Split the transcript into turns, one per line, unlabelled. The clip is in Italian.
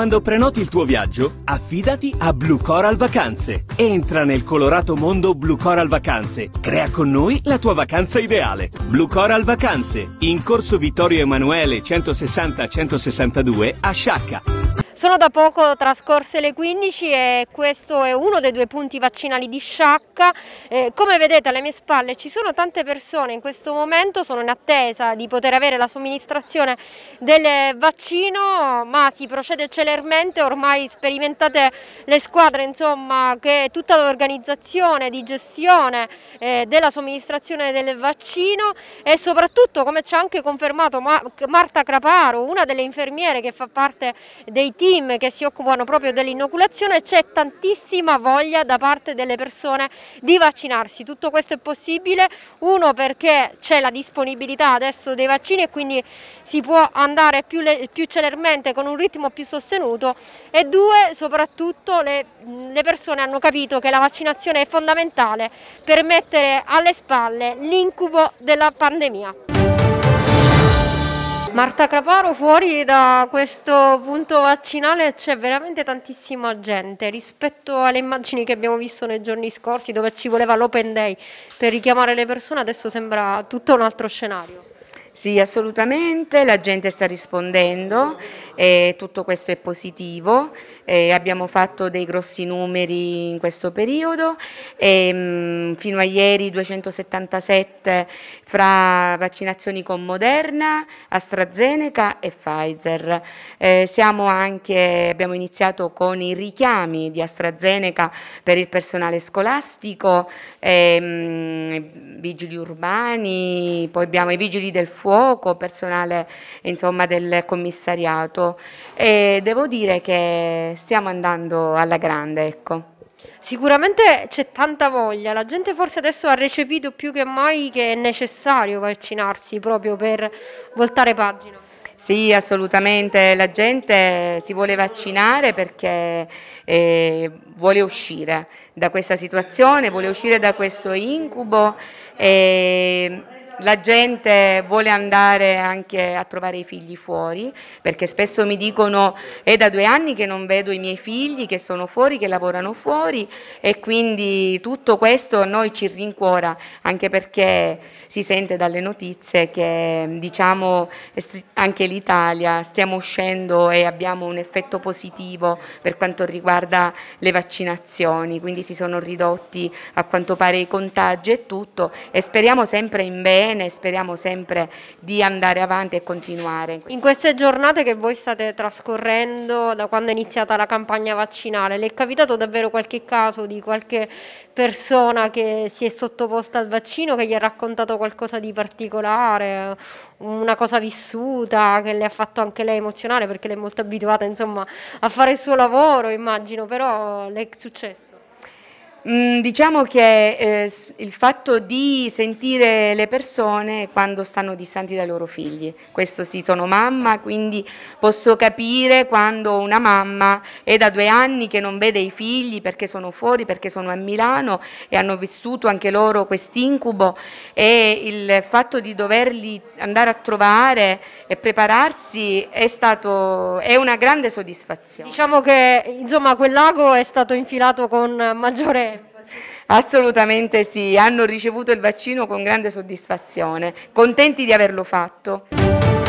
Quando prenoti il tuo viaggio, affidati a Blue Coral Vacanze. Entra nel colorato mondo Blue Coral Vacanze. Crea con noi la tua vacanza ideale. Blue Coral Vacanze, in corso Vittorio Emanuele 160-162 a Sciacca.
Sono da poco trascorse le 15 e questo è uno dei due punti vaccinali di Sciacca. Eh, come vedete alle mie spalle ci sono tante persone in questo momento, sono in attesa di poter avere la somministrazione del vaccino, ma si procede celermente, ormai sperimentate le squadre insomma, che tutta l'organizzazione di gestione eh, della somministrazione del vaccino e soprattutto come ci ha anche confermato Marta Craparo, una delle infermiere che fa parte dei team team che si occupano proprio dell'inoculazione c'è tantissima voglia da parte delle persone di vaccinarsi. Tutto questo è possibile, uno perché c'è la disponibilità adesso dei vaccini e quindi si può andare più, le, più celermente con un ritmo più sostenuto e due soprattutto le, le persone hanno capito che la vaccinazione è fondamentale per mettere alle spalle l'incubo della pandemia. Marta Craparo, fuori da questo punto vaccinale c'è veramente tantissima gente rispetto alle immagini che abbiamo visto nei giorni scorsi dove ci voleva l'open day per richiamare le persone, adesso sembra tutto un altro scenario.
Sì, assolutamente, la gente sta rispondendo, eh, tutto questo è positivo, eh, abbiamo fatto dei grossi numeri in questo periodo, eh, mh, fino a ieri 277 fra vaccinazioni con Moderna, AstraZeneca e Pfizer. Eh, anche, abbiamo iniziato con i richiami di AstraZeneca per il personale scolastico, mh, ehm, vigili urbani, poi abbiamo i vigili del fuoco, fuoco, personale insomma, del commissariato e devo dire che stiamo andando
alla grande. Ecco. Sicuramente c'è tanta voglia, la gente forse adesso ha recepito più che mai che è necessario vaccinarsi proprio per voltare pagina.
Sì, assolutamente, la gente si vuole vaccinare perché eh, vuole uscire da questa situazione, vuole uscire da questo incubo. Eh, la gente vuole andare anche a trovare i figli fuori, perché spesso mi dicono è da due anni che non vedo i miei figli che sono fuori, che lavorano fuori e quindi tutto questo a noi ci rincuora, anche perché si sente dalle notizie che diciamo anche l'Italia stiamo uscendo e abbiamo un effetto positivo per quanto riguarda le vaccinazioni, quindi si sono ridotti a quanto pare i contagi e tutto e speriamo sempre in bene bene e speriamo sempre di andare avanti e continuare.
In queste giornate che voi state trascorrendo da quando è iniziata la campagna vaccinale, le è capitato davvero qualche caso di qualche persona che si è sottoposta al vaccino che gli ha raccontato qualcosa di particolare, una cosa vissuta che le ha fatto anche lei emozionare perché lei è molto abituata insomma, a fare il suo lavoro immagino, però le è successo?
Mm, diciamo che eh, il fatto di sentire le persone quando stanno distanti dai loro figli, questo sì, sono mamma, quindi posso capire quando una mamma è da due anni che non vede i figli perché sono fuori, perché sono a Milano e hanno vissuto anche loro quest'incubo e il fatto di doverli andare a trovare e prepararsi è, stato, è una grande soddisfazione. Diciamo
che insomma quel lago è stato infilato con maggiore Assolutamente sì, hanno ricevuto
il vaccino con grande soddisfazione, contenti di averlo fatto.